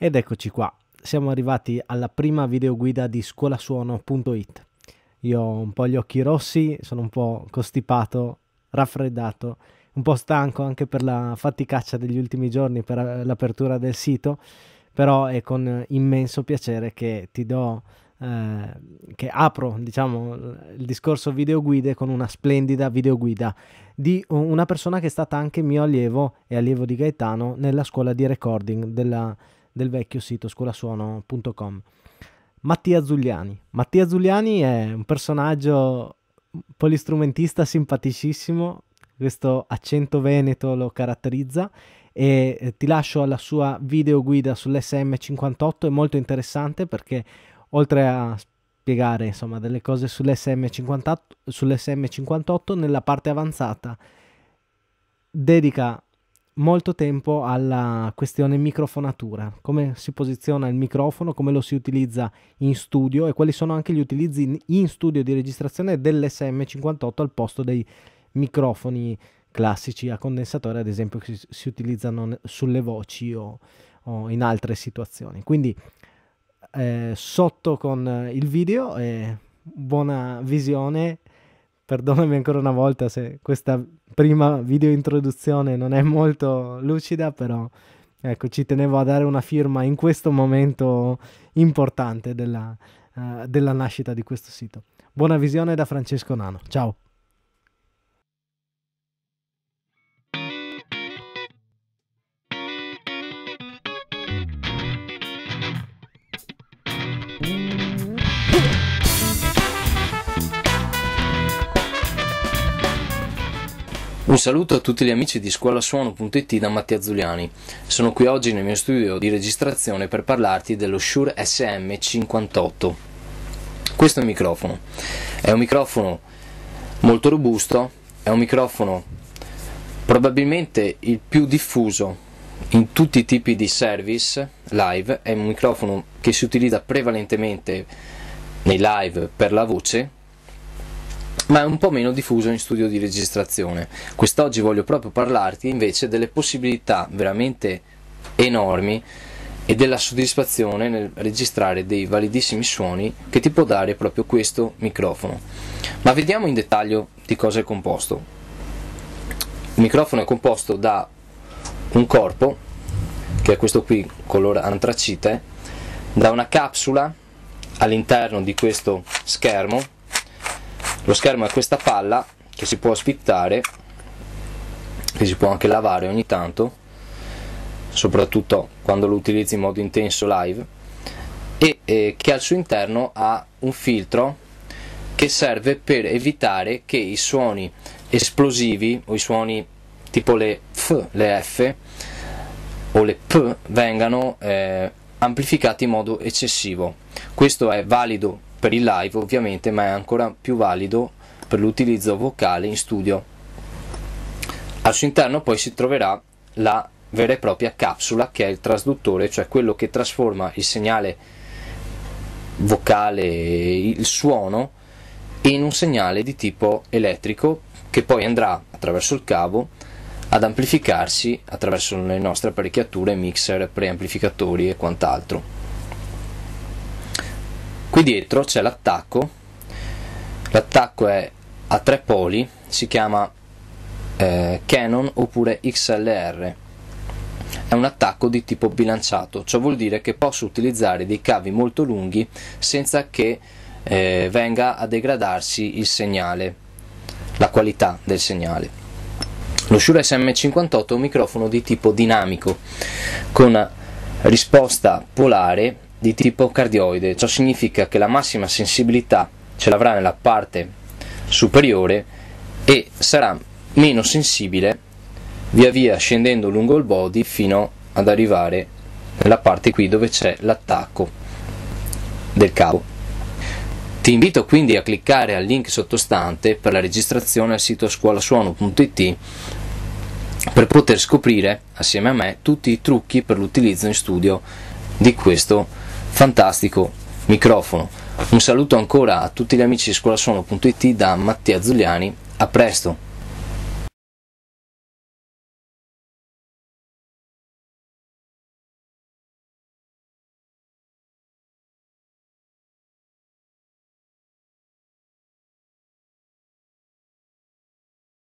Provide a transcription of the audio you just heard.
Ed eccoci qua, siamo arrivati alla prima videoguida di scuolasuono.it. Io ho un po' gli occhi rossi, sono un po' costipato, raffreddato, un po' stanco anche per la faticaccia degli ultimi giorni per l'apertura del sito, però è con immenso piacere che ti do eh, che apro diciamo il discorso videoguide con una splendida videoguida di una persona che è stata anche mio allievo e allievo di Gaetano nella scuola di recording della del vecchio sito scolasuono.com. Mattia Zugliani. Mattia Zugliani è un personaggio polistrumentista simpaticissimo, questo accento veneto lo caratterizza e eh, ti lascio alla sua videoguida sull'SM58, è molto interessante perché oltre a spiegare insomma, delle cose sull'SM58, sull'SM58 nella parte avanzata dedica molto tempo alla questione microfonatura, come si posiziona il microfono, come lo si utilizza in studio e quali sono anche gli utilizzi in studio di registrazione dell'SM58 al posto dei microfoni classici a condensatore, ad esempio, che si utilizzano sulle voci o, o in altre situazioni. Quindi eh, sotto con il video e buona visione perdonami ancora una volta se questa prima video introduzione non è molto lucida, però ecco, ci tenevo a dare una firma in questo momento importante della, uh, della nascita di questo sito. Buona visione da Francesco Nano, ciao! Un saluto a tutti gli amici di scuolasuono.it da Mattia Zuliani. Sono qui oggi nel mio studio di registrazione per parlarti dello Shure SM58. Questo è un microfono. È un microfono molto robusto, è un microfono probabilmente il più diffuso in tutti i tipi di service live, è un microfono che si utilizza prevalentemente nei live per la voce ma è un po' meno diffuso in studio di registrazione. Quest'oggi voglio proprio parlarti invece delle possibilità veramente enormi e della soddisfazione nel registrare dei validissimi suoni che ti può dare proprio questo microfono. Ma vediamo in dettaglio di cosa è composto. Il microfono è composto da un corpo, che è questo qui, color antracite, da una capsula all'interno di questo schermo lo schermo è questa palla che si può sfittare che si può anche lavare ogni tanto soprattutto quando lo utilizzi in modo intenso live e eh, che al suo interno ha un filtro che serve per evitare che i suoni esplosivi o i suoni tipo le F, le F o le P vengano eh, amplificati in modo eccessivo. Questo è valido per il live ovviamente, ma è ancora più valido per l'utilizzo vocale in studio. Al suo interno poi si troverà la vera e propria capsula che è il trasduttore, cioè quello che trasforma il segnale vocale, il suono, in un segnale di tipo elettrico che poi andrà attraverso il cavo ad amplificarsi attraverso le nostre apparecchiature, mixer, preamplificatori e quant'altro qui dietro c'è l'attacco l'attacco è a tre poli si chiama eh, Canon oppure XLR è un attacco di tipo bilanciato ciò vuol dire che posso utilizzare dei cavi molto lunghi senza che eh, venga a degradarsi il segnale la qualità del segnale lo Shure SM58 è un microfono di tipo dinamico con risposta polare di tipo cardioide, ciò significa che la massima sensibilità ce l'avrà nella parte superiore e sarà meno sensibile via via scendendo lungo il body fino ad arrivare nella parte qui dove c'è l'attacco del cavo. Ti invito quindi a cliccare al link sottostante per la registrazione al sito scuolasuono.it per poter scoprire assieme a me tutti i trucchi per l'utilizzo in studio di questo Fantastico, microfono. Un saluto ancora a tutti gli amici di scuolasuono.it da Mattia Zuliani. A presto!